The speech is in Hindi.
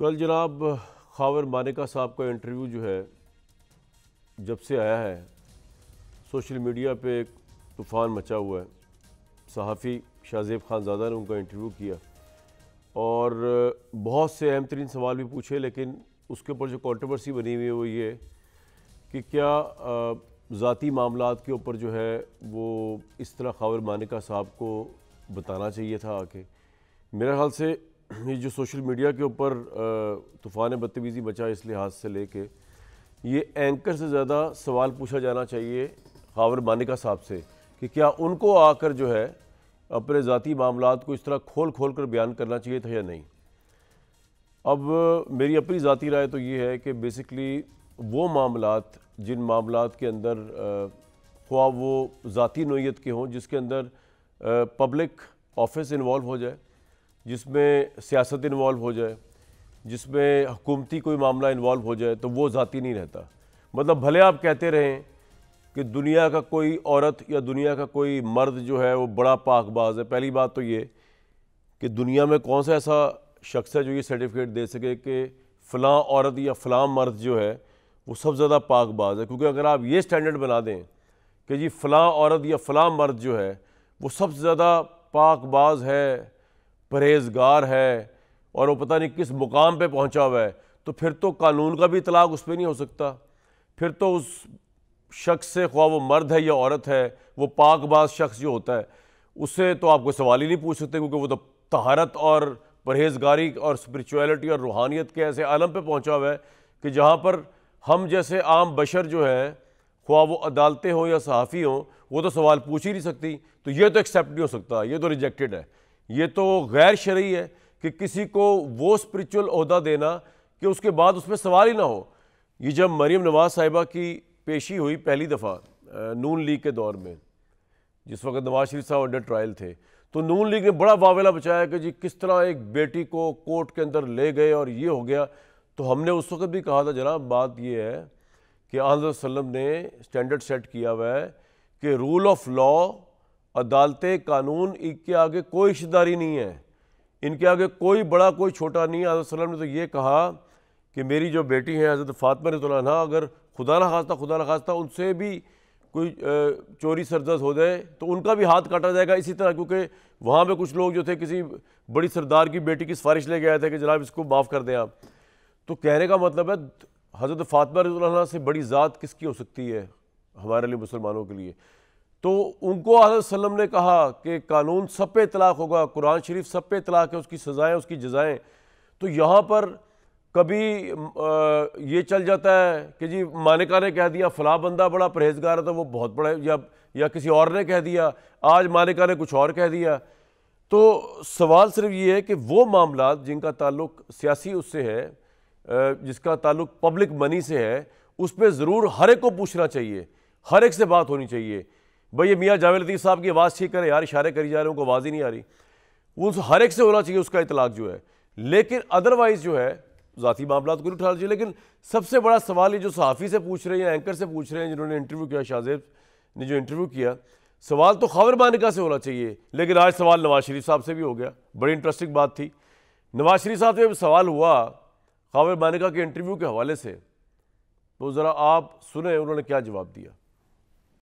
कल जनाब खावर मानिका साहब का इंटरव्यू जो है जब से आया है सोशल मीडिया पे एक तूफ़ान मचा हुआ है सहाफ़ी शाहजेब ख़ानजादा ने उनका इंटरव्यू किया और बहुत से अहम तरीन सवाल भी पूछे लेकिन उसके ऊपर जो कंट्रोवर्सी बनी हुई है वो ये कि क्या ज़ाती मामला के ऊपर जो है वो इस तरह खावर मानिका साहब को बताना चाहिए था आके मेरे ख्याल से ये जो सोशल मीडिया के ऊपर तूफ़ान बदतमीज़ी बचा इस लिहाज से लेके ये एंकर से ज़्यादा सवाल पूछा जाना चाहिए खावर मानिका साहब से कि क्या उनको आकर जो है अपने ज़ाती मामला को इस तरह खोल खोल कर बयान करना चाहिए था या नहीं अब मेरी अपनी ज़ाती राय तो ये है कि बेसिकली वो मामला जिन मामला के अंदर ख्वा वो ज़ाती नोयत के हों जिसके अंदर पब्लिक ऑफिस इन्वॉल्व हो जाए जिसमें सियासत इन्वॉल्व हो जाए जिसमें हुकूमती कोई मामला इन्वॉल्व हो जाए तो वो ज़ाती नहीं रहता मतलब भले आप कहते रहें कि दुनिया का कोई औरत या दुनिया का कोई मर्द जो है वो बड़ा पाकबाज है पहली बात तो ये कि दुनिया में कौन सा ऐसा शख्स है जो ये सर्टिफिकेट दे सके कि फ़लाँ औरत या फ़लाँ मर्द जो है वो सबसे ज़्यादा पाकबाज है क्योंकि अगर आप ये स्टैंडर्ड बना दें कि जी फ़लाँ औरत या फ़लाँ मर्द जो है वो सबसे ज़्यादा पाकबाज है परहेजगार है और वो पता नहीं किस मुकाम पे पहुंचा हुआ है तो फिर तो कानून का भी तलाक उस पर नहीं हो सकता फिर तो उस शख्स से ख्वा वो मर्द है या औरत है वो पाकबाज शख्स जो होता है उससे तो आपको सवाल ही नहीं पूछ सकते क्योंकि वो तो तहारत और परहेजगारी और स्परिचुअलिटी और रूहानियत के ऐसे आलम पर पहुँचा हुआ है कि जहाँ पर हम जैसे आम बशर जो हैं ख्वा वो अदालतें हों या सहाफ़ी हों वो तो सवाल पूछ ही नहीं सकती तो ये तो एक्सेप्ट नहीं हो सकता ये तो रिजेक्टेड है ये तो गैर शरी है कि किसी को वो स्परिचुअल अहदा देना कि उसके बाद उसमें सवाल ही ना हो ये जब मरीम नवाज साहिबा की पेशी हुई पहली दफ़ा नून लीग के दौर में जिस वक्त नवाज शरीफ साहब अंडर ट्रायल थे तो नून लीग ने बड़ा वावेला बचाया कि जी किस तरह एक बेटी को कोर्ट के अंदर ले गए और ये हो गया तो हमने उस वक्त भी कहा था जनाब बात यह है कि वसलम ने स्टैंडर्ड सेट किया हुआ है कि रूल ऑफ लॉ अदालतें कानून इनके आगे कोई रिश्तेदारी नहीं है इनके आगे कोई बड़ा कोई छोटा नहीं है हज़रत ने तो ये कहा कि मेरी जो बेटी है हज़रत फ़ातमा ना अगर खुदा न खास्ता खुदा न खास्ता उनसे भी कोई चोरी सरदस हो जाए तो उनका भी हाथ काटा जाएगा इसी तरह क्योंकि वहाँ पे कुछ लोग जो थे किसी बड़ी सरदार की बेटी की सिफारिश ले गए थे कि जनाब इसको माफ़ कर दें आप तो कहने का मतलब है हज़रत फ़ातमा रतुल्ला से बड़ी ज़ात किसकी हो सकती है हमारे लिए मुसलमानों के लिए तो उनको आलम ने कहा कि कानून सब पे तलाक होगा कुरान शरीफ सब पे तलाक है उसकी सज़ाएँ उसकी जजाएँ तो यहाँ पर कभी ये चल जाता है कि जी मानिका ने कह दिया फला बंदा बड़ा परहेजगार है तो वो बहुत बड़ा या या किसी और ने कह दिया आज मानिका ने कुछ और कह दिया तो सवाल सिर्फ ये है कि वो मामला जिनका ताल्लुक सियासी उससे है जिसका ताल्लुक पब्लिक मनी से है उस पर ज़रूर हर एक को पूछना चाहिए हर एक से बात होनी चाहिए भाई ये मियाँ जावेद लतीफ़ साहब की आवाज़ ठीक करें यार इशारे करी जा रहे हैं उनको आवाज़ ही नहीं आ रही उस हर एक से होना चाहिए उसका इतलाक जो है लेकिन अदरवाइज़ जो है ज़ाती मामला तो को उठा लीजिए लेकिन सबसे बड़ा सवाल ये जो सहाफ़ी से पूछ रहे हैं एंकर से पूछ रहे हैं जिन्होंने इंटरव्यू किया शाहजेब ने जो इंटरव्यू किया सवाल तो खावर बानिका से होना चाहिए लेकिन आज सवाल नवाज शरीफ साहब से भी हो गया बड़ी इंटरेस्टिंग बात थी नवाज शरीफ साहब से सवाल हुआ खावर बानिका के इंटरव्यू के हवाले से तो ज़रा आप सुने उन्होंने क्या जवाब दिया